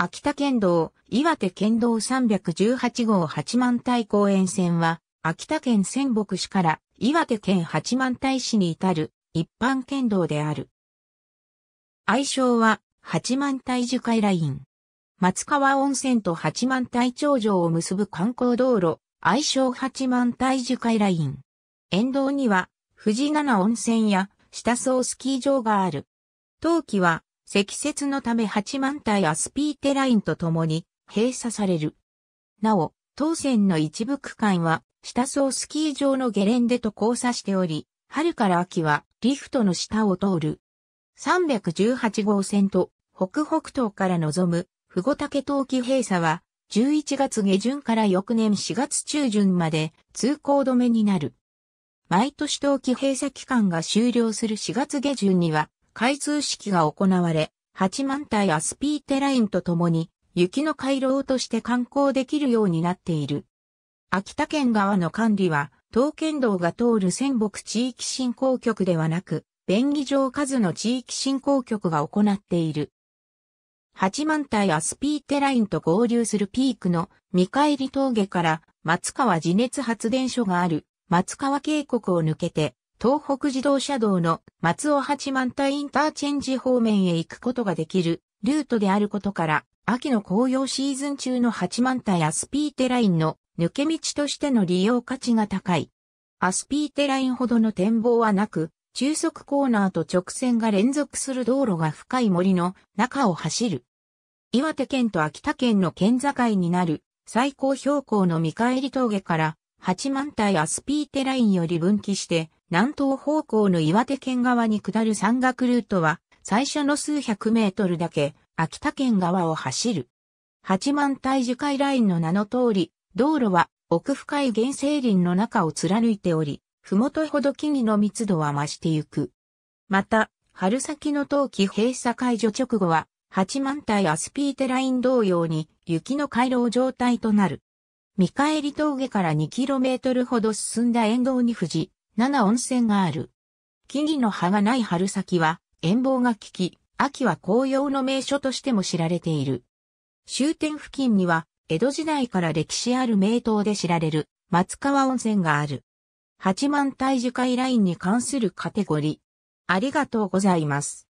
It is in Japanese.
秋田県道、岩手県道318号八幡平公園線は、秋田県仙北市から岩手県八幡平市に至る一般県道である。愛称は八幡平樹海ライン。松川温泉と八幡平頂上を結ぶ観光道路、愛称八幡平樹海ライン。沿道には、富士七温泉や下総スキー場がある。冬季は積雪のため八万体アスピーテラインと共に閉鎖される。なお、当線の一部区間は、下層スキー場のゲレンデと交差しており、春から秋はリフトの下を通る。318号線と北北東から望む、不後岳冬季閉鎖は、11月下旬から翌年4月中旬まで通行止めになる。毎年冬季閉鎖期間が終了する4月下旬には、開通式が行われ、八万体アスピーテラインと共に、雪の回廊として観光できるようになっている。秋田県側の管理は、東県道が通る仙北地域振興局ではなく、便宜上数の地域振興局が行っている。八万体アスピーテラインと合流するピークの見返り峠から松川地熱発電所がある松川渓谷を抜けて東北自動車道の松尾八幡田インターチェンジ方面へ行くことができるルートであることから、秋の紅葉シーズン中の八幡田やスピーテラインの抜け道としての利用価値が高い。アスピーテラインほどの展望はなく、中速コーナーと直線が連続する道路が深い森の中を走る。岩手県と秋田県の県境になる最高標高の見返り峠から八幡平アスピーテラインより分岐して南東方向の岩手県側に下る山岳ルートは、最初の数百メートルだけ、秋田県側を走る。八幡平樹海ラインの名の通り、道路は奥深い原生林の中を貫いており、ふもとほど木々の密度は増してゆく。また、春先の冬季閉鎖解除直後は、八幡平アスピーテライン同様に雪の回廊状態となる。見返り峠から2トルほど進んだ沿道に富士、7温泉がある。木々の葉がない春先は、遠望が効き、秋は紅葉の名所としても知られている。終点付近には、江戸時代から歴史ある名湯で知られる、松川温泉がある。八幡大樹海ラインに関するカテゴリー。ありがとうございます。